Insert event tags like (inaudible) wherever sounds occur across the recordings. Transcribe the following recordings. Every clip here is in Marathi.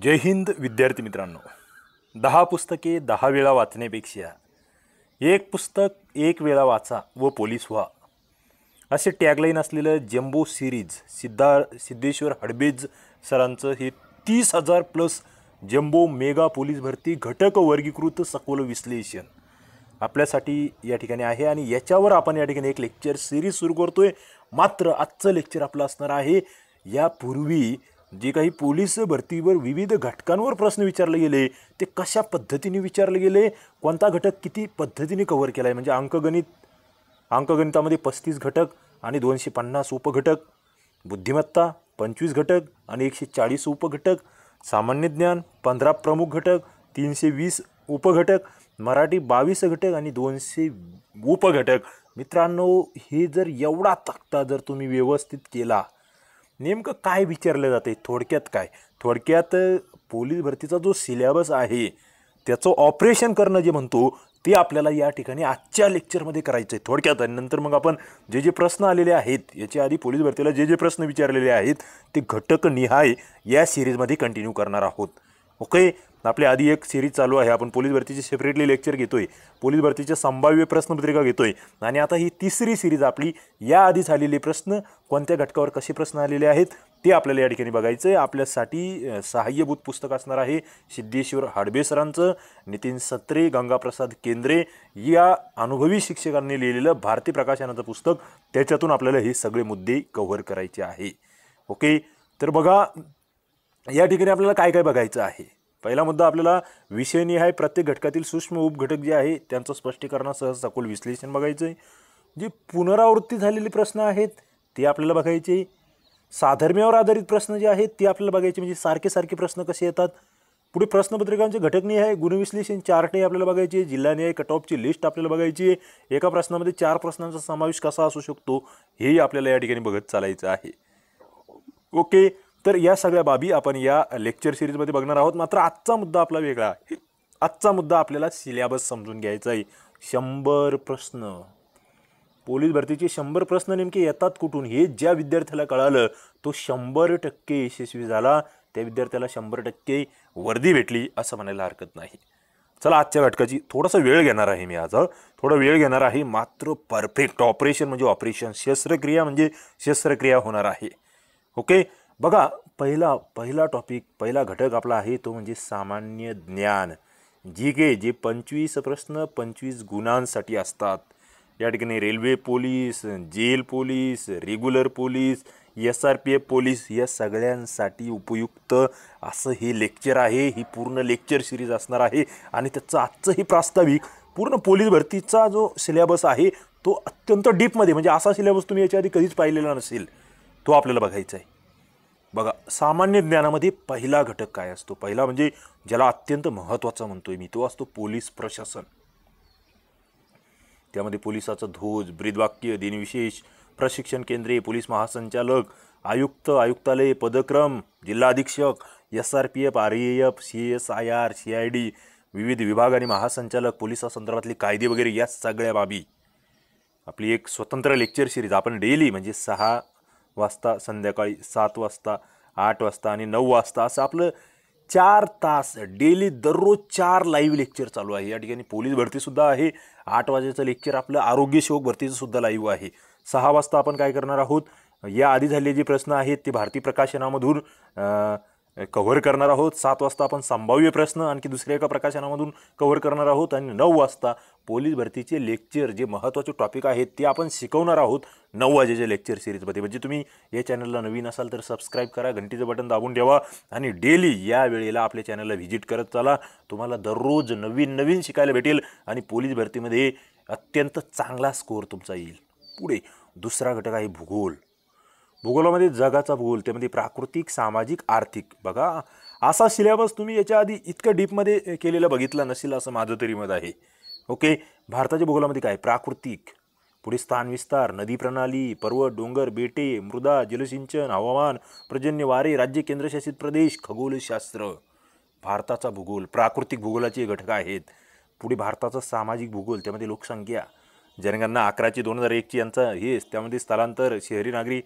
जय हिंद विद्यार्थी मित्रांनो दहा पुस्तके दहा वेळा वाचण्यापेक्षा एक पुस्तक एक वेळा वाचा व पोलीस व्हा असे टॅगलाईन असलेलं जम्बो सिरीज सिद्धा सिद्धेश्वर हडबेज सरांचं हे तीस हजार प्लस जम्बो मेगा पोलीस भरती घटक वर्गीकृत सखोल विश्लेषण आपल्यासाठी या ठिकाणी आहे आणि याच्यावर आपण या ठिकाणी एक लेक्चर सिरीज सुरू करतोय मात्र आजचं लेक्चर आपलं असणार आहे यापूर्वी जे काही पोलीस भरतीवर विविध घटकांवर प्रश्न विचारले गेले ते कशा पद्धतीने विचारले गेले कोणता घटक किती पद्धतीने कव्हर केला आहे म्हणजे अंकगणित अंकगणितामध्ये पस्तीस घटक आणि दोनशे पन्नास उपघटक बुद्धिमत्ता पंचवीस घटक आणि एकशे चाळीस उपघटक सामान्य ज्ञान पंधरा प्रमुख घटक तीनशे वीस उपघटक मराठी बावीस घटक आणि दोनशे उपघटक मित्रांनो हे जर एवढा तक्ता जर तुम्ही व्यवस्थित केला नेमकं काय विचारलं जाते थोडक्यात काय थोडक्यात पोलीस भरतीचा जो सिलेबस आहे त्याचं ऑपरेशन करणं जे म्हणतो ते आपल्याला या ठिकाणी आजच्या लेक्चरमध्ये करायचं आहे थोडक्यात आणि नंतर मग आपण जे जे प्रश्न आलेले आहेत याच्या आधी पोलीस भरतीला जे जे प्रश्न विचारलेले आहेत ते घटक निहाय या सिरीजमध्ये कंटिन्यू करणार आहोत ओके आपल्या आधी एक सिरीज चालू आहे आपण पोलीस भरतीची सेपरेटली लेक्चर घेतो आहे पोलीस भरतीचे संभाव्य प्रश्नपत्रिका घेतो आहे आणि आता ही तिसरी सिरीज आपली याआधी झालेले प्रश्न कोणत्या घटकावर कसे प्रश्न आलेले आहेत ते आपल्याला या ठिकाणी बघायचं आहे आपल्यासाठी सहाय्यभूत पुस्तक असणार आहे सिद्धेश्वर हाडबे सरांचं नितीन सत्रे गंगाप्रसाद केंद्रे या अनुभवी शिक्षकांनी लिहिलेलं भारती प्रकाशनाचं पुस्तक त्याच्यातून आपल्याला हे सगळे मुद्दे कव्हर करायचे आहे ओके तर बघा या ठिकाणी आपल्याला काय काय बघायचं आहे पहिला मुद्दा आपल्याला विषयनिहाय प्रत्येक घटकातील सूक्ष्म उपघटक जे आहे त्यांचं स्पष्टीकरणासह सखोल विश्लेषण बघायचं आहे जे पुनरावृत्ती झालेले प्रश्न आहेत ते आपल्याला बघायचे साधर्म्यावर आधारित प्रश्न जे आहेत ते आपल्याला बघायचे म्हणजे सारखे सारखे प्रश्न कसे येतात पुढे प्रश्नपत्रिकांचे नाही आहे गुणविश्लेषण चार्टही आपल्याला बघायचे जिल्हानिहाय आहे कटॉपची लिस्ट आपल्याला बघायची आहे एका प्रश्नामध्ये चार प्रश्नांचा समावेश कसा असू शकतो हेही आपल्याला या ठिकाणी बघत चालायचं आहे ओके तर या सगळ्या बाबी आपण या लेक्चर सिरीजमध्ये बघणार आहोत मात्र आजचा मुद्दा आपला वेगळा आहे आजचा मुद्दा आपल्याला सिलेबस समजून घ्यायचा आहे शंभर प्रश्न पोलीस भरतीचे शंभर प्रश्न नेमके येतात कुठून हे ज्या विद्यार्थ्याला कळालं तो शंभर टक्के यशस्वी झाला त्या विद्यार्थ्याला शंभर टक्के वर्दी भेटली असं म्हणायला हरकत नाही चला आजच्या घटकाची थोडासा वेळ घेणार आहे मी आज थोडा वेळ घेणार आहे मात्र परफेक्ट ऑपरेशन म्हणजे ऑपरेशन शस्त्रक्रिया म्हणजे शस्त्रक्रिया होणार आहे ओके बघा पहिला पहिला टॉपिक पहिला घटक आपला आहे तो म्हणजे सामान्य ज्ञान जी के जे पंचवीस प्रश्न पंचवीस गुणांसाठी असतात या ठिकाणी railway police jail police regular police S R P F police या सगळ्यांसाठी उपयुक्त असं हे लेक्चर आहे ही पूर्ण लेक्चर सिरीज असणार आहे आणि त्याचं आजचं हे प्रास्ताविक पूर्ण पोलीस भरतीचा जो सिलेबस आहे तो अत्यंत डीपमध्ये म्हणजे असा सिलेबस तुम्ही याच्या आधी कधीच पाहिलेला नसेल तो आपल्याला बघायचा आहे बघा सामान्य ज्ञानामध्ये पहिला घटक काय असतो पहिला म्हणजे ज्याला अत्यंत महत्त्वाचा म्हणतोय मी तो असतो पोलीस प्रशासन त्यामध्ये पोलिसाचं ध्वज ब्रीदवाक्य दिनविशेष प्रशिक्षण केंद्रे पोलीस महासंचालक आयुक्त आयुक्तालय पदक्रम जिल्हा अधीक्षक S R P F R A F C S I R C I D विविध विभाग आणि महासंचालक पोलिसासंदर्भातले कायदे वगैरे या सगळ्या बाबी आपली एक स्वतंत्र लेक्चर सिरीज आपण डेली म्हणजे सहा वाजता संध्याकाळी सात वाजता आठ वाजता आणि नऊ वाजता असं आपलं चार तास डेली दररोज चार लाईव्ह लेक्चर चालू आहे या ठिकाणी पोलीस भरतीसुद्धा आहे आठ वाजेचं लेक्चर आपलं आरोग्यसेवक भरतीचं सुद्धा लाईव्ह आहे सहा वाजता आपण काय करणार आहोत या आधी झालेले जे प्रश्न आहेत ते भारती प्रकाशनामधून कव्हर करणार आहोत सात वाजता आपण संभाव्य प्रश्न आणखी दुसऱ्या एका प्रकाशनामधून कव्हर करणार आहोत आणि नऊ वाजता पोलीस भरतीचे लेक्चर जे महत्त्वाचे टॉपिक आहेत ते आपण शिकवणार आहोत नऊ वाजेच्या लेक्चर सिरीजमध्ये म्हणजे तुम्ही या चॅनलला नवीन असाल तर सबस्क्राईब करा घंटीचं बटन दाबून ठेवा आणि डेली या वेळेला आपल्या चॅनलला व्हिजिट करत चाला तुम्हाला दररोज नवीन नवीन शिकायला भेटेल आणि पोलीस भरतीमध्ये अत्यंत चांगला स्कोअर तुमचा येईल पुढे दुसरा घटक आहे भूगोल भूगोलामध्ये जगाचा भूगोल त्यामध्ये प्राकृतिक सामाजिक आर्थिक बघा असा सिलेबस तुम्ही याच्या आधी इतकं डीपमध्ये केलेलं बघितला नसेल असं माझं तरी मत आहे ओके भारताच्या भूगोलामध्ये काय प्राकृतिक पुढे स्थान विस्तार नदी प्रणाली पर्वत डोंगर बेटे मृदा जलसिंचन हवामान पर्जन्य वारे राज्य केंद्रशासित प्रदेश खगोलशास्त्र भारताचा भूगोल प्राकृतिक भूगोलाचे घटक आहेत पुढे भारताचा सामाजिक भूगोल त्यामध्ये लोकसंख्या जनगणना अकराची दोन हजार एकची यांचा हेच त्यामध्ये स्थलांतर शहरी नागरी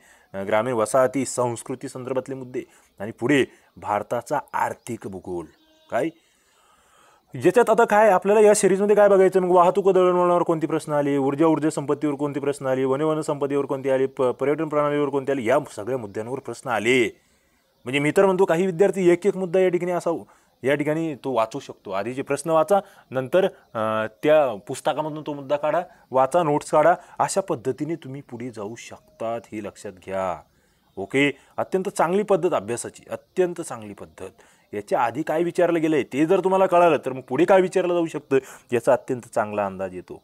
ग्रामीण वसाहती संस्कृती संदर्भातले मुद्दे आणि पुढे भारताचा आर्थिक भूगोल काय ज्याच्यात आता काय आपल्याला या सिरीजमध्ये काय बघायचं मग वाहतूक दळणवळणावर कोणती प्रश्न आली ऊर्जा ऊर्जा संपत्तीवर कोणती प्रश्न आली वन संपत्तीवर कोणती आली पर्यटन प्रणालीवर कोणती आली या सगळ्या मुद्द्यांवर प्रश्न आले म्हणजे मी तर म्हणतो काही विद्यार्थी एक एक मुद्दा या ठिकाणी असावं या ठिकाणी तो वाचू शकतो आधी जे प्रश्न वाचा नंतर त्या पुस्तकामधून तो मुद्दा काढा वाचा नोट्स काढा अशा पद्धतीने तुम्ही पुढे जाऊ शकतात हे लक्षात घ्या ओके अत्यंत चांगली पद्धत अभ्यासाची अत्यंत चांगली पद्धत याच्या आधी काय विचारलं गेलं आहे ते जर तुम्हाला कळालं तर मग पुढे काय विचारलं जाऊ शकतं याचा अत्यंत चांगला अंदाज येतो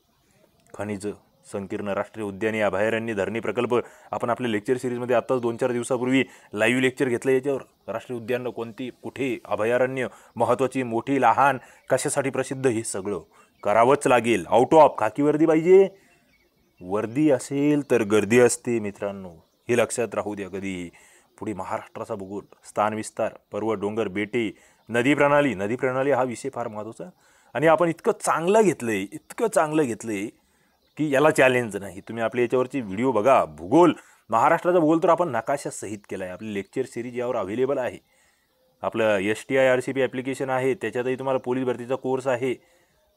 खनिज संकीर्ण राष्ट्रीय उद्याने अभयारण्य धरणी प्रकल्प आपण आपल्या लेक्चर सिरीजमध्ये आत्ताच दोन चार दिवसापूर्वी लाईव्ह लेक्चर घेतलं याच्यावर राष्ट्रीय उद्यानं कोणती कुठे अभयारण्य महत्त्वाची मोठी लहान कशासाठी प्रसिद्ध हे सगळं करावंच लागेल आउट ऑफ खाकी वर्दी पाहिजे वर्दी असेल तर गर्दी असते मित्रांनो हे लक्षात राहू द्या कधीही पुढे महाराष्ट्राचा भूगोल स्थान विस्तार पर्वत डोंगर बेटे नदी प्रणाली नदी प्रणाली हा विषय फार महत्त्वाचा आणि आपण इतकं चांगलं घेतलं आहे इतकं चांगलं घेतलं आहे की याला चॅलेंज नाही तुम्ही आपले याच्यावरची व्हिडिओ बघा भूगोल महाराष्ट्राचा भूगोल तर आपण सहित केला आहे आपली लेक्चर सिरीज यावर अवेलेबल आहे आपलं S T I R C P application आहे त्याच्यातही तुम्हाला पोलीस भरतीचा कोर्स आहे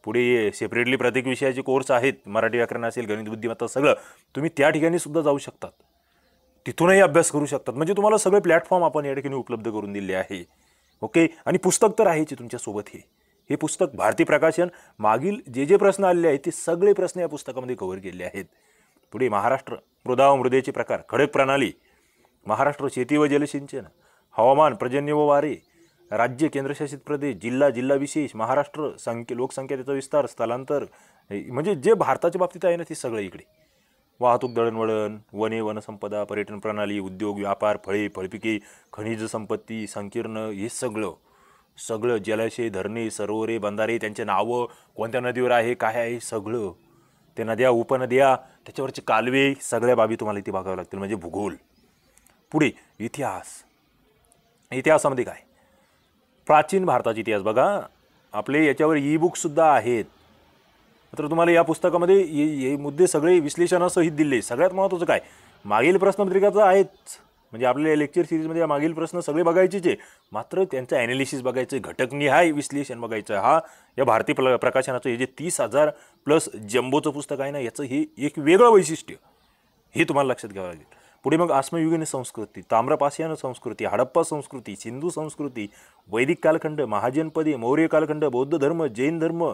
पुढे सेपरेटली प्रत्येक विषयाचे कोर्स आहेत मराठी व्याकरण असेल गणित बुद्धिमत्ता सगळं तुम्ही त्या ठिकाणी सुद्धा जाऊ शकतात तिथूनही अभ्यास करू शकतात म्हणजे तुम्हाला सगळे प्लॅटफॉर्म आपण या ठिकाणी उपलब्ध करून दिले आहे ओके आणि पुस्तक तर आहेच तुमच्यासोबत हे हे पुस्तक भारती प्रकाशन मागील जे जे प्रश्न आलेले आहेत ते सगळे प्रश्न या पुस्तकामध्ये कव्हर केलेले आहेत पुढे महाराष्ट्र मृदा व मृदेचे प्रकार खडक प्रणाली महाराष्ट्र शेती व जलसिंचन हवामान प्रजन्य व वारे राज्य केंद्रशासित प्रदेश जिल्हा जिल्हा विशेष महाराष्ट्र संख्य लोकसंख्या त्याचा विस्तार स्थलांतर म्हणजे जे भारताच्या बाबतीत आहे ना ते सगळं इकडे वाहतूक दळणवळण वने वनसंपदा पर्यटन प्रणाली उद्योग व्यापार फळे फळपिके खनिज संपत्ती संकीर्ण हे सगळं सगळं जलाशय धरणे सरोवरे बंधारे त्यांचे नावं कोणत्या नदीवर आहे काय आहे सगळं ते नद्या उपनद्या त्याच्यावरचे कालवे सगळ्या बाबी तुम्हाला इथे बघाव्या लागतील म्हणजे भूगोल पुढे इतिहास इतिहासामध्ये काय प्राचीन भारताचा इतिहास बघा आपले याच्यावर ई बुकसुद्धा आहेत मात्र तुम्हाला या पुस्तकामध्ये हे मुद्दे सगळे विश्लेषणासहित दिले सगळ्यात महत्त्वाचं काय मागील प्रश्नपत्रिकाचं आहेच म्हणजे आपल्या या लेक्चर सिरीजमध्ये मागील प्रश्न सगळे बघायचे जे मात्र त्यांचं ॲनालिसिस बघायचं घटकनिहाय विश्लेषण बघायचं हा या भारतीय प्र प्रकाशनाचं हे जे तीस हजार प्लस जम्बोचं पुस्तक आहे ना याचं हे एक वेगळं वैशिष्ट्य हे तुम्हाला लक्षात घ्यावं लागेल पुढे मग आस्मयुगीन संस्कृती ताम्रपासियान संस्कृती हडप्पा संस्कृती सिंधू संस्कृती वैदिक कालखंड महाजनपदी मौर्य कालखंड बौद्ध धर्म जैन धर्म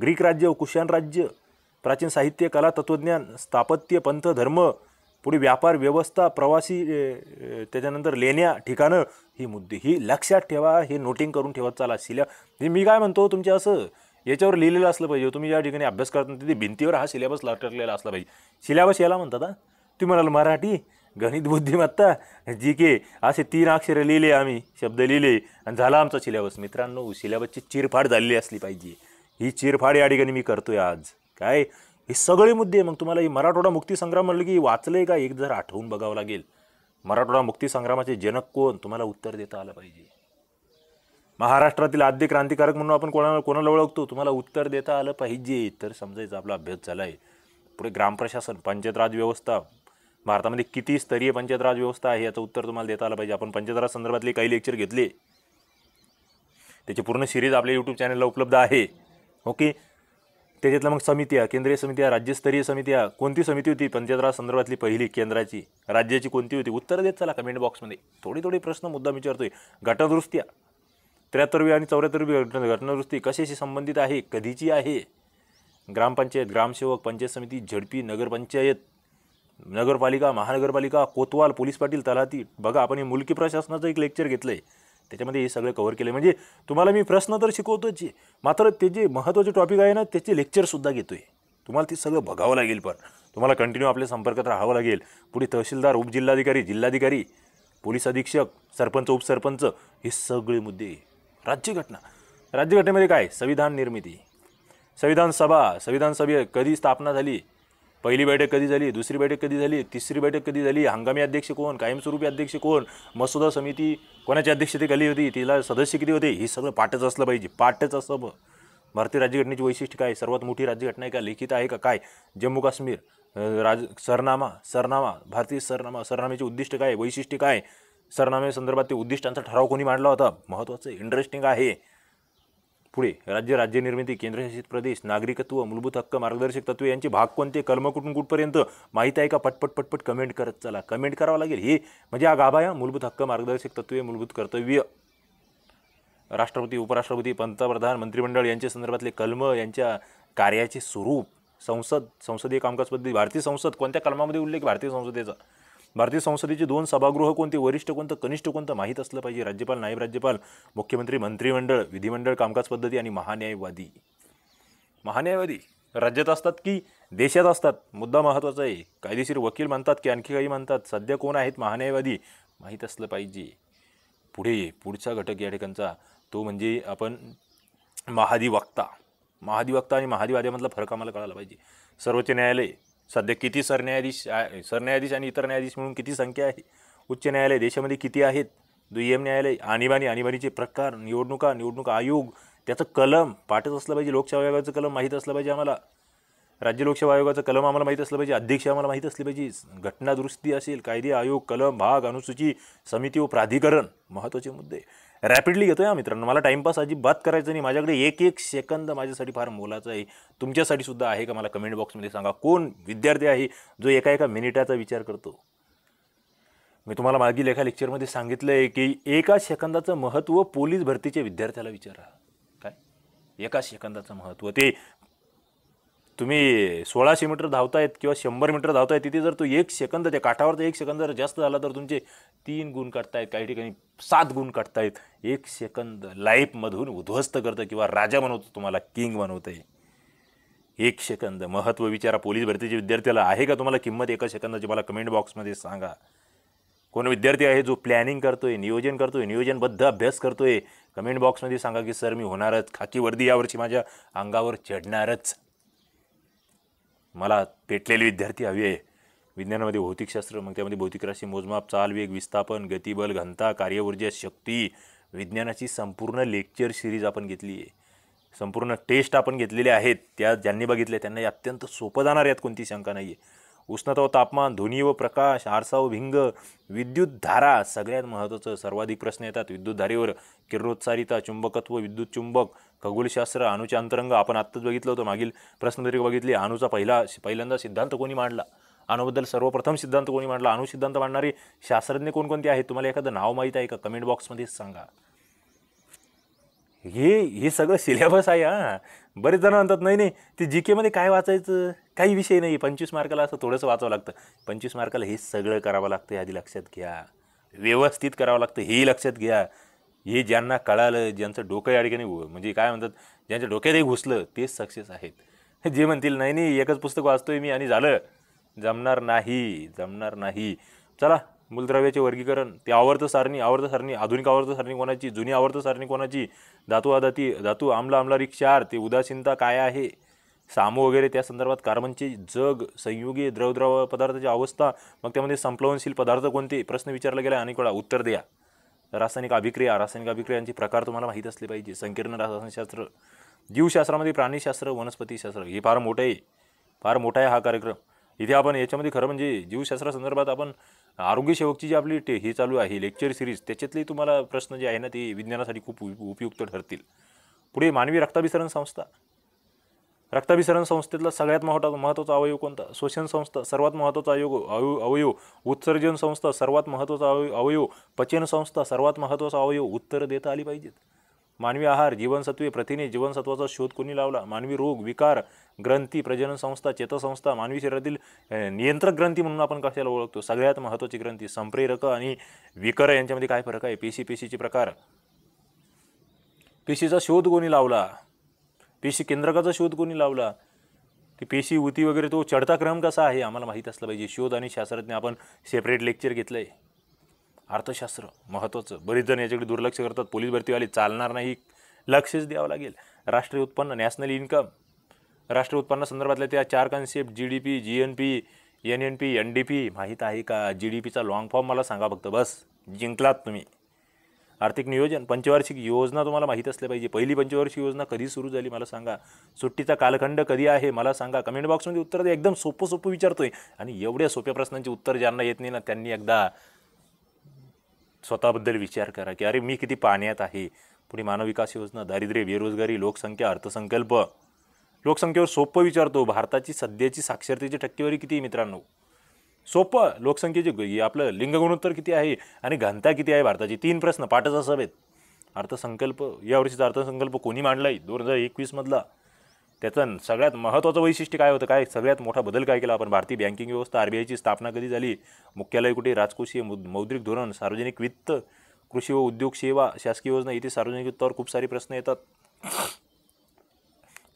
ग्रीक राज्य कुशान राज्य प्राचीन साहित्य कला तत्त्वज्ञान स्थापत्य पंथ धर्म पुढे व्यापार व्यवस्था प्रवासी त्याच्यानंतर लेण्या ठिकाणं ही मुद्दे ही लक्षात ठेवा हे नोटिंग करून ठेवत चाला शिल्या हे मी काय म्हणतो तुमच्या असं याच्यावर लिहिलेलं असलं पाहिजे तुम्ही ज्या ठिकाणी अभ्यास करताना तिथे भिंतीवर हा सिलेबस लटकलेला असला पाहिजे सिलेबस याला म्हणतात हा तुम्ही म्हणाल मराठी गणित बुद्धिमत्ता जी के असे तीन अक्षरं लिहिले आम्ही शब्द लिहिले आणि झाला आमचा सिलेबस मित्रांनो सिलेबसची चिरफाड झालेली असली पाहिजे ही चिरफाड या ठिकाणी मी करतो आहे आज काय हे सगळे मुद्दे मग तुम्हाला ही मराठवाडा मुक्तीसंग्राम म्हणलं की वाचलंय का एक जर आठवून बघावं लागेल मराठवाडा मुक्तीसंग्रामाचे जनक कोण तुम्हाला उत्तर देता आलं पाहिजे महाराष्ट्रातील आद्य क्रांतिकारक म्हणून आपण कोणाला कोणाला ओळखतो तुम्हाला उत्तर देता आलं पाहिजे तर समजायचं आपला अभ्यास झाला आहे पुढे ग्रामप्रशासन पंचायत राज व्यवस्था भारतामध्ये किती स्तरीय पंचायत व्यवस्था आहे याचं उत्तर तुम्हाला देता आलं पाहिजे आपण पंचायत राज संदर्भातले काही लेक्चर घेतले त्याची पूर्ण सिरीज आपल्या यूट्यूब चॅनलला उपलब्ध आहे ओके त्याच्यातल्या मग समित्या केंद्रीय समित्या राज्यस्तरीय समित्या कोणती समिती होती पंचायतराज संदर्भातली पहिली केंद्राची राज्याची कोणती होती उत्तर देत चला कमेंट बॉक्समध्ये थोडी थोडी प्रश्न मुद्दा विचारतोय घटनादुरुस्त्या त्र्याहत्तरवी आणि चौऱ्याहत्तरवी घटना घटनादुरुस्ती कशाशी संबंधित आहे कधीची आहे ग्रामपंचायत ग्रामसेवक पंचायत समिती झडपी नगरपंचायत नगरपालिका महानगरपालिका कोतवाल पोलीस पाटील तलाती बघा आपण हे मुलकी प्रशासनाचं एक लेक्चर घेतलं आहे त्याच्यामध्ये हे सगळं कव्हर केलं म्हणजे तुम्हाला मी प्रश्न तर शिकवतोच मात्र ते जे महत्त्वाचे टॉपिक आहे ना त्याचे लेक्चरसुद्धा घेतो आहे तुम्हाला ते सगळं बघावं लागेल पण तुम्हाला कंटिन्यू आपल्या संपर्कात राहावं लागेल पुढे तहसीलदार उपजिल्हाधिकारी जिल्हाधिकारी पोलीस अधीक्षक सरपंच उपसरपंच हे सगळे मुद्दे राज्यघटना राज्यघटनेमध्ये काय संविधान निर्मिती संविधान सभा संविधान सभे कधी स्थापना झाली पहिली बैठक कधी झाली दुसरी बैठक कधी झाली तिसरी बैठक कधी झाली हंगामी अध्यक्ष कोण कायमस्वरूपी अध्यक्ष कोण मसुदा समिती कोणाच्या अध्यक्षतेखाली होती तिला सदस्य किती होते हे सगळं पाठच असलं पाहिजे पाठच असं भारतीय राज्यघटनेची वैशिष्ट्य काय सर्वात मोठी राज्यघटना आहे का लिखित आहे का काय जम्मू काश्मीर राज सरनामा सरनामा भारतीय सरनामा सरनाम्याचे उद्दिष्ट काय वैशिष्ट्य काय सरनामे संदर्भात ते उद्दिष्टांचा ठराव कोणी मांडला होता महत्त्वाचं इंटरेस्टिंग आहे पुढे राज्य राज्य निर्मिती केंद्रशासित प्रदेश नागरिकत्व मूलभूत हक्क मार्गदर्शक तत्वे यांचे भाग कोणते कलम कुठून कुठपर्यंत माहीत आहे का पटपट पटपट कमेंट करत चला कमेंट करावं लागेल हे म्हणजे हा गाभा या मूलभूत हक्क मार्गदर्शक तत्वे मूलभूत कर्तव्य राष्ट्रपती उपराष्ट्रपती पंतप्रधान मंत्रिमंडळ यांच्या संदर्भातले कलम यांच्या कार्याचे स्वरूप संसद संसदीय कामकाज पद्धती भारतीय संसद कोणत्या कलमामध्ये उल्लेख भारतीय संसदेचा भारतीय संसदेची दोन सभागृह कोणते वरिष्ठ कोणतं कनिष्ठ कोणतं माहीत असलं पाहिजे राज्यपाल नायब राज्यपाल मुख्यमंत्री मंत्रिमंडळ विधिमंडळ कामकाज पद्धती आणि महान्यायवादी महान्यायवादी राज्यात असतात की देशात असतात मुद्दा महत्त्वाचा आहे कायदेशीर वकील म्हणतात की आणखी काही म्हणतात सध्या कोण आहेत महान्यायवादी माहीत असलं पाहिजे पुढे पुढचा घटक या ठिकाणचा तो म्हणजे आपण महाधिवक्ता महाधिवक्ता आणि महाधिवाद्यामधला फरक आम्हाला कळायला पाहिजे सर्वोच्च न्यायालय सध्या किती सरन्यायाधीश सरन्यायाधीश आणि इतर न्यायाधीश म्हणून किती संख्या आहे उच्च न्यायालय देशामध्ये किती आहेत दुय्यम न्यायालय आणीबाणी आणीबाणीचे प्रकार निवडणुका निवडणूक आयोग त्याचं कलम पाठत असलं पाहिजे लोकसेवा आयोगाचं कलम माहीत असलं पाहिजे आम्हाला राज्य लोकसेवा आयोगाचं कलम आम्हाला माहीत असलं पाहिजे अध्यक्ष आम्हाला माहीत असले पाहिजे घटनादुरुस्ती असेल कायदे आयोग कलम भाग अनुसूची समिती व प्राधिकरण महत्त्वाचे मुद्दे रॅपिडली घेतो या मित्रांनो मला टाईमपास अजिबात करायचं नाही माझ्याकडे एक एक सेकंद माझ्यासाठी फार मोलाचं आहे तुमच्यासाठी सुद्धा आहे का मला कमेंट बॉक्समध्ये सांगा कोण विद्यार्थी आहे जो एका एका मिनिटाचा विचार करतो मी तुम्हाला मागील एका लेक्चरमध्ये सांगितलं आहे की एका सेकंदाचं महत्त्व पोलीस भरतीच्या विद्यार्थ्याला विचारा काय एका सेकंदाचं महत्त्व ते तुम्ही सोळाशे मीटर धावतायत किंवा शंभर मीटर धावतायत तिथे जर तो एक सेकंद त्या काठावर तर एक सेकंद जर जास्त झाला तर तुमचे तीन गुण काढतायत काही ठिकाणी सात गुण काढतायत एक सेकंद लाईफमधून उद्ध्वस्त करतं किंवा राजा बनवतो तुम्हाला किंग आहे एक सेकंद महत्त्व विचारा पोलीस भरतीचे विद्यार्थ्याला आहे का तुम्हाला किंमत एका सेकंदाची मला कमेंट बॉक्समध्ये सांगा कोण विद्यार्थी आहे जो प्लॅनिंग करतोय नियोजन करतोय नियोजनबद्ध अभ्यास करतोय कमेंट बॉक्समध्ये सांगा की सर मी होणारच खाकी वर्दी यावरची माझ्या अंगावर चढणारच मला पेटलेले विद्यार्थी हवे आहे विज्ञानामध्ये भौतिकशास्त्र मग त्यामध्ये भौतिक राशी मोजमाप चाल वेग विस्थापन गतिबल घनता कार्यऊर्जा शक्ती विज्ञानाची संपूर्ण लेक्चर सिरीज आपण घेतली आहे संपूर्ण टेस्ट आपण घेतलेले आहेत त्या ज्यांनी बघितले त्यांना अत्यंत सोपं जाणार यात कोणती शंका नाही आहे उष्णता व तापमान ध्वनी व प्रकाश आरसा व भिंग विद्युत धारा सगळ्यात महत्वाचं सर्वाधिक प्रश्न येतात विद्युत धारेवर किरणोत्सारिता चुंबकत्व विद्युत चुंबक खगोलशास्त्र अणुचे अंतरंग आपण आत्ताच बघितलं होतं मागील प्रश्नपत्रिका बघितली अणूचा पहिला पहिल्यांदा सिद्धांत कोणी मांडला अणुबद्दल सर्वप्रथम सिद्धांत कोणी मांडला अणु सिद्धांत मांडणारे शास्त्रज्ञ कोणकोणते आहेत तुम्हाला एखादं नाव माहीत आहे का कमेंट बॉक्समध्येच सांगा हे हे सगळं सिलेबस आहे हा बरेच जण म्हणतात नाही नाही ते जी केमध्ये काय वाचायचं काही विषय नाही पंचवीस मार्काला असं थोडंसं वाचावं लागतं पंचवीस मार्काला हे सगळं करावं लागतं आधी लक्षात घ्या व्यवस्थित करावं लागतं हेही लक्षात घ्या हे ज्यांना कळालं ज्यांचं डोकं या ठिकाणी म्हणजे काय म्हणतात ज्यांच्या डोक्यातही घुसलं तेच सक्सेस आहेत (laughs) जे म्हणतील नाही नाही एकच पुस्तक वाचतोय मी आणि झालं जमणार नाही जमणार नाही चला मूलद्रव्याचे वर्गीकरण ते आवर्त सारणी आवर्त सारणी आधुनिक आवर्त सारणी कोणाची जुनी आवर्त सारणी कोणाची धातू आधाती धातू आमला आमला क्षार ते उदासीनता काय आहे सामो वगैरे त्या संदर्भात कार्बनचे जग संयुगी द्रवद्रव पदार्थाची अवस्था मग त्यामध्ये संप्लवनशील पदार्थ कोणते प्रश्न विचारला गेला अनेक वेळा उत्तर द्या रासायनिक अभिक्रिया रासायनिक अभिक्रियांचे प्रकार तुम्हाला माहीत असले पाहिजे संकीर्ण रसायनशास्त्र जीवशास्त्रामध्ये प्राणीशास्त्र वनस्पतीशास्त्र हे फार मोठं आहे फार मोठा आहे हा कार्यक्रम इथे आपण याच्यामध्ये खरं म्हणजे जीवशास्त्रासंदर्भात आपण आरोग्यसेवकची जी आपली टे ही चालू आहे लेक्चर सिरीज त्याच्यातले तुम्हाला प्रश्न जे आहे ना ते विज्ञानासाठी खूप उपयुक्त ठरतील पुढे मानवी रक्ताभिसरण संस्था रक्ताभिसरण संस्थेतला सगळ्यात मोठा महत्त्वाचा अवयव कोणता श्वसन संस्था सर्वात महत्त्वाचा अयोग अवयव अवयव उत्सर्जन संस्था सर्वात महत्त्वाचा अवयव अवयव पचन संस्था सर्वात महत्त्वाचा अवयव उत्तर देता आली पाहिजेत मानवी आहार जीवनसत्वे प्रथिने जीवनसत्वाचा शोध कोणी लावला मानवी रोग विकार ग्रंथी प्रजनन संस्था चेतसंस्था मानवी शरीरातील नियंत्रक ग्रंथी म्हणून आपण कशाला ओळखतो सगळ्यात महत्त्वाची ग्रंथी संप्रेरक आणि विकर यांच्यामध्ये काय फरक आहे पेशी पेशीचे प्रकार पेशीचा शोध कोणी लावला पेशी केंद्रकाचा शोध कोणी लावला ती पेशी उती वगैरे तो चढता क्रम कसा आहे आम्हाला माहीत असला पाहिजे शोध आणि शास्त्रज्ञ आपण सेपरेट लेक्चर घेतलं आहे अर्थशास्त्र महत्त्वाचं बरेच जण याच्याकडे दुर्लक्ष करतात पोलीस भरतीवाली चालणार नाही लक्षच द्यावं लागेल राष्ट्रीय उत्पन्न नॅशनल इन्कम राष्ट्रीय उत्पन्नासंदर्भातल्या त्या चार concept G D P G N P N N P N D P माहीत आहे का जी डी पीचा लाँग फॉर्म मला सांगा फक्त बस जिंकलात तुम्ही आर्थिक नियोजन पंचवार्षिक योजना तुम्हाला माहीत असल्या पाहिजे पहिली पंचवार्षिक योजना कधी सुरू झाली मला सांगा सुट्टीचा कालखंड कधी आहे मला सांगा कमेंट बॉक्समध्ये उत्तर एकदम सोपं सोपं विचारतोय आणि एवढ्या सोप्या प्रश्नांची उत्तर ज्यांना येत नाही ना त्यांनी एकदा स्वतःबद्दल विचार करा की अरे मी किती पाण्यात आहे पुढे मानव विकास योजना दारिद्र्य बेरोजगारी लोकसंख्या अर्थसंकल्प लोकसंख्येवर सोपं विचारतो भारताची सध्याची साक्षरतेची टक्केवारी किती आहे मित्रांनो सोपं लोकसंख्येचे आपलं लिंगगुणोत्तर किती आहे आणि घनता किती आहे भारताची तीन प्रश्न पाठच असावेत अर्थसंकल्प यावर्षीचा अर्थसंकल्प कोणी मांडला आहे दोन हजार एकवीसमधला त्याचं सगळ्यात महत्त्वाचं वैशिष्ट्य काय होतं काय सगळ्यात मोठा बदल काय केला आपण भारतीय बँकिंग व्यवस्था आरबीआयची स्थापना कधी झाली मुख्यालय कुठे राजकोषीय मौद्रिक धोरण सार्वजनिक वित्त कृषी व उद्योग सेवा शासकीय योजना इथे सार्वजनिक वित्तावर खूप सारे प्रश्न येतात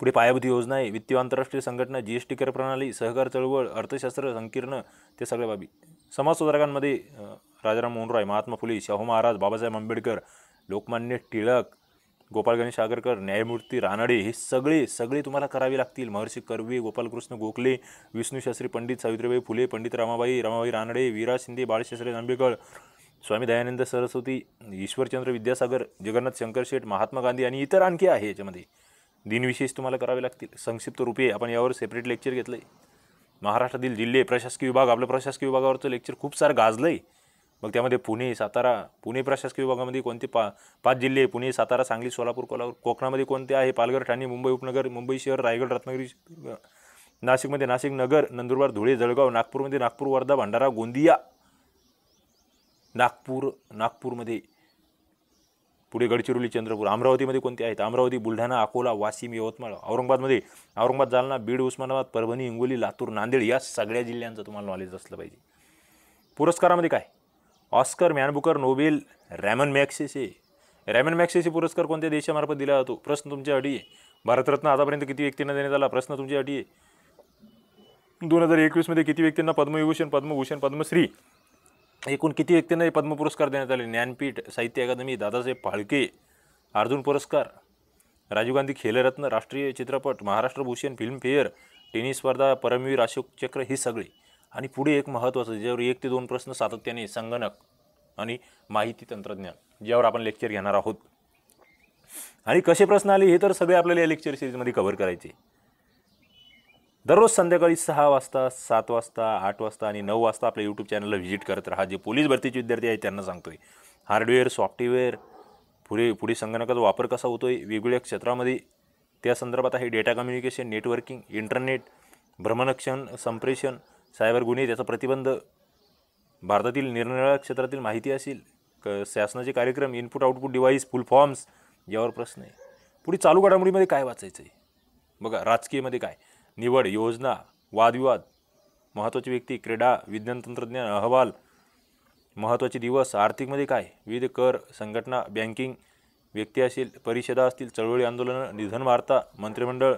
पुढे पायाभूत योजना आहे वित्तीय आंतरराष्ट्रीय संघटना जी एस टी कर प्रणाली सहकार चळवळ अर्थशास्त्र संकीर्ण ते सगळ्या बाबी समाजसुधारकांमध्ये राजाराम मोहनराय महात्मा फुले शाहू महाराज बाबासाहेब आंबेडकर लोकमान्य टिळक गोपाळ गणेश आगरकर न्यायमूर्ती रानडे हे सगळे सगळे तुम्हाला करावे लागतील महर्षी कर्वे गोपालकृष्ण गोखले विष्णू शास्त्री पंडित सावित्रीबाई फुले पंडित रामाबाई रामाबाई रानडे वीरा शिंदे बाळशास्त्री आंबेडकर स्वामी दयानंद सरस्वती ईश्वरचंद्र विद्यासागर जगन्नाथ शंकर शेठ महात्मा गांधी आणि इतर आणखी आहे याच्यामध्ये दिनविशेष तुम्हाला करावे लागतील संक्षिप्त रूपे आपण यावर सेपरेट लेक्चर घेतलं आहे महाराष्ट्रातील जिल्हे प्रशासकीय विभाग आपलं प्रशासकीय विभागावरचं लेक्चर खूप सारं गाजलं आहे मग त्यामध्ये पुणे सातारा पुणे प्रशासकीय विभागामध्ये कोणते पा पाच जिल्हे पुणे सातारा सांगली सोलापूर कोल्हापूर कोकणामध्ये कोणते आहे पालघर ठाणे मुंबई उपनगर मुंबई शहर रायगड रत्नागिरी नाशिकमध्ये नाशिक नगर नंदुरबार धुळे जळगाव नागपूरमध्ये नागपूर वर्धा भंडारा गोंदिया नागपूर नागपूरमध्ये पुढे गडचिरोली चंद्रपूर अमरावतीमध्ये कोणते आहेत अमरावती बुलढाणा अकोला वाशिम यवतमाळ औरंगाबादमध्ये औरंगाबाद जालना बीड उस्मानाबाद परभणी हिंगोली लातूर नांदेड या सगळ्या जिल्ह्यांचं तुम्हाला नॉलेज असलं पाहिजे पुरस्कारामध्ये काय Oscar Man Booker Nobel Ramon Magsaysay Ramon Magsaysay पुरस्कार कोणत्या देशामार्फत दिला जातो प्रश्न तुमच्या अटी भारतरत्न आतापर्यंत किती व्यक्तींना देण्यात आला प्रश्न तुमच्या अटी दोन हजार एकवीसमध्ये किती व्यक्तींना पद्मविभूषण पद्मभूषण पद्मश्री एकूण किती व्यक्तींना हे पद्म पुरस्कार देण्यात आले ज्ञानपीठ साहित्य अकादमी दादासाहेब फाळके अर्जुन पुरस्कार राजीव गांधी खेलरत्न राष्ट्रीय चित्रपट महाराष्ट्र भूषण फिल्मफेअर टेनिस स्पर्धा परमवीर अशोक चक्र हे सगळे आणि पुढे एक महत्त्वाचं ज्यावर एक ते दोन प्रश्न सातत्याने संगणक आणि माहिती तंत्रज्ञान ज्यावर आपण लेक्चर घेणार आहोत आणि कसे प्रश्न आले हे तर सगळे आपल्याला या लेक्चर सिरीजमध्ये कव्हर करायचे दररोज संध्याकाळी सहा वाजता सात वाजता आठ वाजता आणि नऊ वाजता आपल्या यूट्यूब चॅनलला व्हिजिट करत राहा जे पोलीस भरतीचे विद्यार्थी आहेत त्यांना सांगतोय हार्डवेअर सॉफ्टवेअर पुढे पुढे संगणकाचा वापर कसा होतो आहे वेगवेगळ्या क्षेत्रामध्ये त्या संदर्भात आहे डेटा कम्युनिकेशन नेटवर्किंग इंटरनेट भ्रमणक्षण संप्रेषण सायबर गुन्हे त्याचा प्रतिबंध भारतातील निरनिराळ्या क्षेत्रातील माहिती असेल क शासनाचे कार्यक्रम input output device full forms यावर प्रश्न आहे पुढे चालू घडामोडीमध्ये काय वाचायचं आहे बघा राजकीयमध्ये काय निवड योजना वादविवाद महत्त्वाची व्यक्ती क्रीडा विज्ञान तंत्रज्ञान अहवाल महत्त्वाचे दिवस आर्थिकमध्ये काय विविध कर संघटना बँकिंग व्यक्ती असेल परिषदा असतील चळवळी आंदोलनं निधन वार्ता मंत्रिमंडळ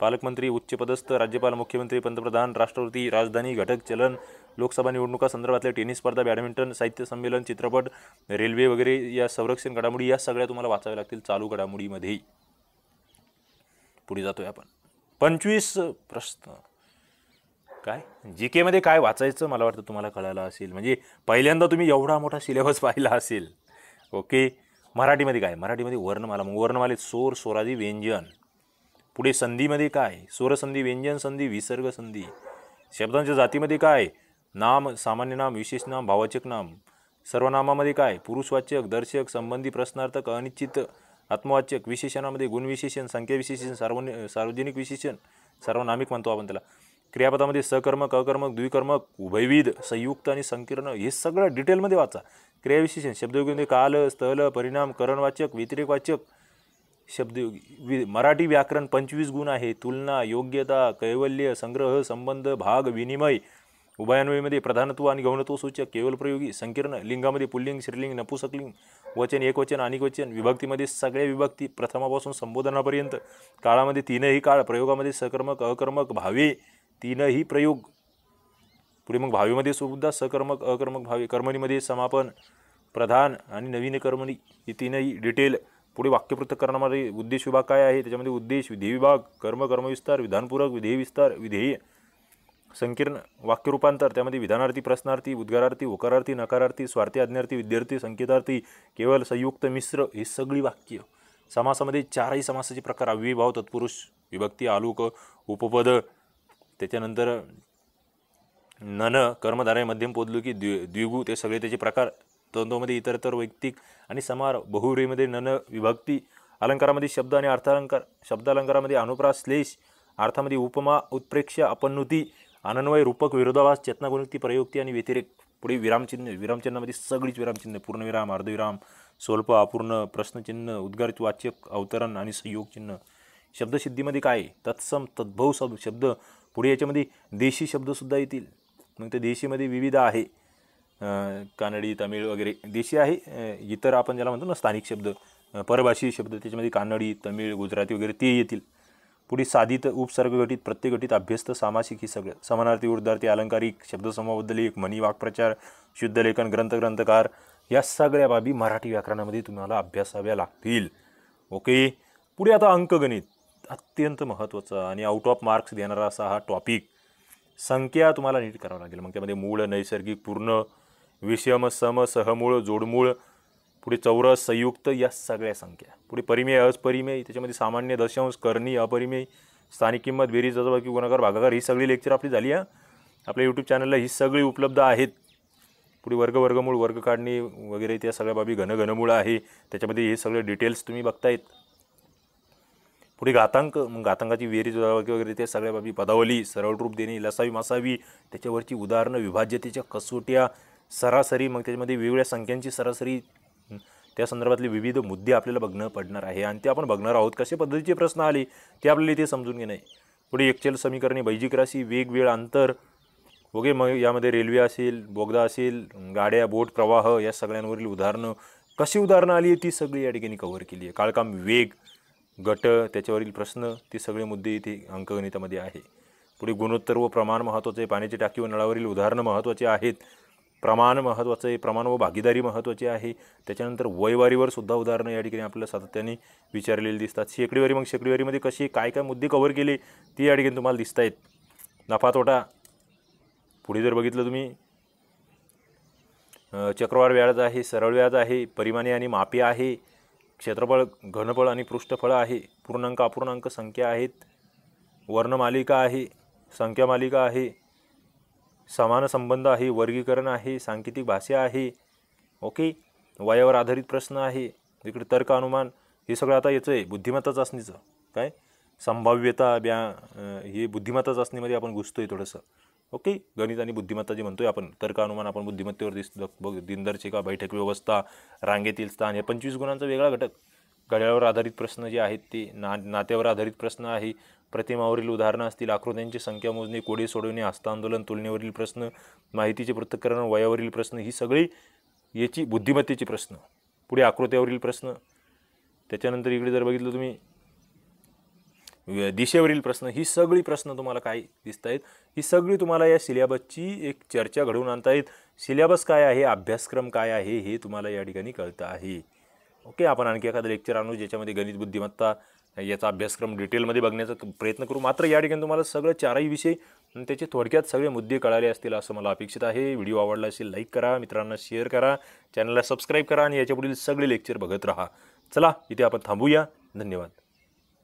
पालकमंत्री उच्चपदस्थ राज्यपाल मुख्यमंत्री पंतप्रधान राष्ट्रपती राजधानी घटक चलन लोकसभा निवडणुका संदर्भातल्या टेनिस स्पर्धा बॅडमिंटन साहित्य संमेलन चित्रपट रेल्वे वगैरे या संरक्षण घडामोडी या सगळ्या तुम्हाला वाचाव्या लागतील चालू घडामोडीमध्ये पुढे जातोय आपण पंचवीस प्रश्न काय जी केमध्ये काय वाचायचं मला वाटतं तुम्हाला कळायला असेल म्हणजे पहिल्यांदा तुम्ही एवढा मोठा सिलेबस पाहिला असेल ओके मराठीमध्ये काय मराठीमध्ये वर्णमाला मग वर्णमालेत सोर स्वराजी व्यंजन पुढे संधीमध्ये काय स्वरसंधी व्यंजन संधी विसर्ग संधी शब्दांच्या जातीमध्ये काय नाम सामान्य नाम विशेष नाम भावाचक नाम सर्वनामामध्ये काय पुरुषवाचक दर्शक संबंधी प्रश्नार्थक अनिश्चित आत्मवाचक विशेषणामध्ये गुणविशेषण संख्याविशेषण सार्व सार्वजनिक विशेषण सर्वनामिक म्हणतो आपण त्याला क्रियापदामध्ये सकर्मक अकर्मक द्विकर्मक उभयविध संयुक्त आणि संकीर्ण हे सगळं डिटेलमध्ये वाचा क्रियाविशेषण शब्दयोगमध्ये काल स्थल परिणाम करणवाचक वाचक शब्दयोगी मराठी व्याकरण पंचवीस गुण आहे तुलना योग्यता कैवल्य संग्रह संबंध भाग विनिमय उभयान्वयीमध्ये प्रधानत्व आणि गौणत्व सूचक प्रयोगी संकीर्ण लिंगामध्ये पुल्लिंग श्रीलिंग नपुसकलिंग वचन एकवचन वचन विभक्तीमध्ये सगळ्या विभक्ती प्रथमापासून संबोधनापर्यंत काळामध्ये तीनही काळ प्रयोगामध्ये सकर्मक अकर्मक भावे तीनही प्रयोग पुढे मग भावेमध्ये सुद्धा सकर्मक अकर्मक भावे कर्मणीमध्ये समापन प्रधान आणि नवीन कर्मणी ही तीनही डिटेल पुढे वाक्यपृथकरणामध्ये उद्देश विभाग काय आहे त्याच्यामध्ये उद्देश विधेय विभाग कर्म कर्मविस्तार विधानपूरक विधेय विस्तार विधेय संकीर्ण वाक्यरूपांतर त्यामध्ये विधानार्थी प्रश्नार्थी उद्गारार्थी होकारार्थी नकारार्थी स्वार्थी आज्ञार्थी विद्यार्थी संकेतार्थी केवळ संयुक्त मिश्र हे सगळी वाक्य समासामध्ये चारही समासाचे प्रकार अव्ययभाव तत्पुरुष विभक्ती आलोक उपपद त्याच्यानंतर नन कर्मधारय मध्यम की द्वि द्विगू ते सगळे त्याचे प्रकार द्वंद्वमध्ये इतरतर वैयक्तिक आणि समार बहुरीमध्ये नन विभक्ती अलंकारामध्ये शब्द आणि अर्थालंकार शब्दालंकारामध्ये अनुप्रास श्लेष अर्थामध्ये उपमा उत्प्रेक्ष अपन्नुती अनन्वय रूपक विरोधाभास चेतनागुणुक्ती प्रयुक्ती आणि व्यतिरिक्त पुढे विरामचिन्ह विरामचिन्हामध्ये सगळीच विरामचिन्ह पूर्णविराम अर्धविराम स्वल्प अपूर्ण प्रश्नचिन्ह उद्गारित वाचक अवतरण आणि संयोगचिन्ह शब्दसिद्धीमध्ये काय तत्सम तद्भव शब्द पुढे याच्यामध्ये देशी शब्दसुद्धा येतील मग ते देशीमध्ये विविध आहे कानडी तमिळ वगैरे देशी आहे इतर आपण ज्याला म्हणतो ना स्थानिक शब्द परभाषी शब्द त्याच्यामध्ये कानडी तमिळ गुजराती वगैरे ते येतील पुढे साधित उपसर्ग गटीत प्रत्येक गटीत अभ्यस्त सामासिक ही सगळं समानार्थी उर्धार्थी अलंकारिक शब्दसमूहाबद्दल एक म्हणी वाक्प्रचार शुद्धलेखन ग्रंथग्रंथकार या सगळ्या बाबी मराठी व्याकरणामध्ये तुम्हाला अभ्यासाव्या लागतील ओके पुढे आता अंकगणित अत्यंत महत्त्वाचा आणि आउट ऑफ मार्क्स देणारा असा हा टॉपिक संख्या तुम्हाला नीट करावं लागेल मग त्यामध्ये मूळ नैसर्गिक पूर्ण विषम सम सहमूळ जोडमूळ पुढे चौरस संयुक्त या सगळ्या संख्या पुढे परिमेय अपरिमेय त्याच्यामध्ये सामान्य दशांश करणी अपरिमेय स्थानिक किंमत बेरीज की गुणाकार भागाकार ही सगळी लेक्चर आपली झाली आहे आपल्या यूट्यूब चॅनलला ही सगळी उपलब्ध आहेत पुढे वर्ग वर्गमूळ वर्ग काढणे वगैरे त्या सगळ्या बाबी घनघनमूळ आहे त्याच्यामध्ये हे सगळे डिटेल्स तुम्ही बघतायत पुढे घातांक मग घातांकाची वेरीज वगैरे त्या सगळ्या बाबी पदावली सरळ रूप देणे लसावी मासावी त्याच्यावरची उदाहरणं विभाज्यतेच्या कसोट्या सरासरी मग त्याच्यामध्ये वेगवेगळ्या संख्यांची सरासरी त्या संदर्भातले विविध मुद्दे आपल्याला बघणं पडणार आहे आणि ते आपण बघणार आहोत कशा पद्धतीचे प्रश्न आले ते आपल्याला इथे समजून घेणे पुढे एकचल समीकरणे बैजिक राशी वेगवेगळं अंतर वगैरे मग यामध्ये रेल्वे असेल बोगदा असेल गाड्या बोट प्रवाह या सगळ्यांवरील उदाहरणं कशी उदाहरणं आली ती सगळी या ठिकाणी कव्हर केली आहे काळकाम वेग गट त्याच्यावरील प्रश्न ते सगळे मुद्दे इथे अंकगणितामध्ये आहे पुढे गुणोत्तर व प्रमाण महत्त्वाचे पाण्याची टाकी व नळावरील उदाहरणं महत्त्वाचे आहेत प्रमाण महत्त्वाचं आहे प्रमाण व भागीदारी महत्त्वाची आहे त्याच्यानंतर वयवारीवर सुद्धा उदाहरणं या ठिकाणी आपल्याला सातत्याने विचारलेली दिसतात शेकडीवारी मग शेकडीवारीमध्ये कशी काय काय मुद्दे कव्हर केले ती या ठिकाणी तुम्हाला दिसत आहेत नफा तोटा पुढे जर बघितलं तुम्ही चक्रवाढ व्याज आहे सरळ व्याज आहे परिमाणे आणि मापे आहे क्षेत्रफळ घनफळ आणि पृष्ठफळ आहे पूर्णांक अपूर्णांक संख्या आहेत वर्णमालिका आहे संख्या मालिका आहे समान संबंध आहे वर्गीकरण आहे सांकेतिक भाषा आहे ओके वयावर आधारित प्रश्न आहे इकडे तर्क अनुमान हे सगळं आता याचं आहे बुद्धिमत्ता चाचणीचं काय संभाव्यता ब्या हे बुद्धिमत्ता चाचणीमध्ये आपण घुसतो आहे थोडंसं ओके गणित आणि बुद्धिमत्ता जे म्हणतोय आपण तर्क अनुमान आपण बुद्धिमत्तेवर दिसतो बघ दिनदर्शिका बैठक व्यवस्था रांगेतील स्थान हे पंचवीस गुणांचा वेगळा घटक घड्याळावर आधारित प्रश्न जे आहेत ते ना नात्यावर आधारित प्रश्न आहे प्रतिमावरील उदाहरणं असतील आकृत्यांची संख्या मोजणी कोडे सोडवणे आस्था आंदोलन तुलनेवरील प्रश्न माहितीचे पृथक्करण वयावरील प्रश्न ही सगळी याची बुद्धिमत्तेचे प्रश्न पुढे आकृत्यावरील प्रश्न त्याच्यानंतर इकडे जर बघितलं तुम्ही दिशेवरील प्रश्न ही सगळी प्रश्न तुम्हाला काय दिसत आहेत ही सगळी तुम्हाला या सिलेबसची एक चर्चा घडवून आणतायत सिलेबस काय आहे अभ्यासक्रम काय आहे हे तुम्हाला या ठिकाणी कळतं आहे ओके आपण आणखी एखादं लेक्चर आणू ज्याच्यामध्ये गणित बुद्धिमत्ता याचा अभ्यासक्रम डिटेलमध्ये बघण्याचा प्रयत्न करू मात्र या ठिकाणी तुम्हाला सगळं चारही विषय त्याचे थोडक्यात सगळे मुद्दे कळाले असतील असं मला अपेक्षित आहे व्हिडिओ आवडला असेल लाईक करा मित्रांना शेअर करा चॅनलला सबस्क्राईब करा आणि याच्या पुढील सगळे लेक्चर बघत राहा चला इथे आपण थांबूया धन्यवाद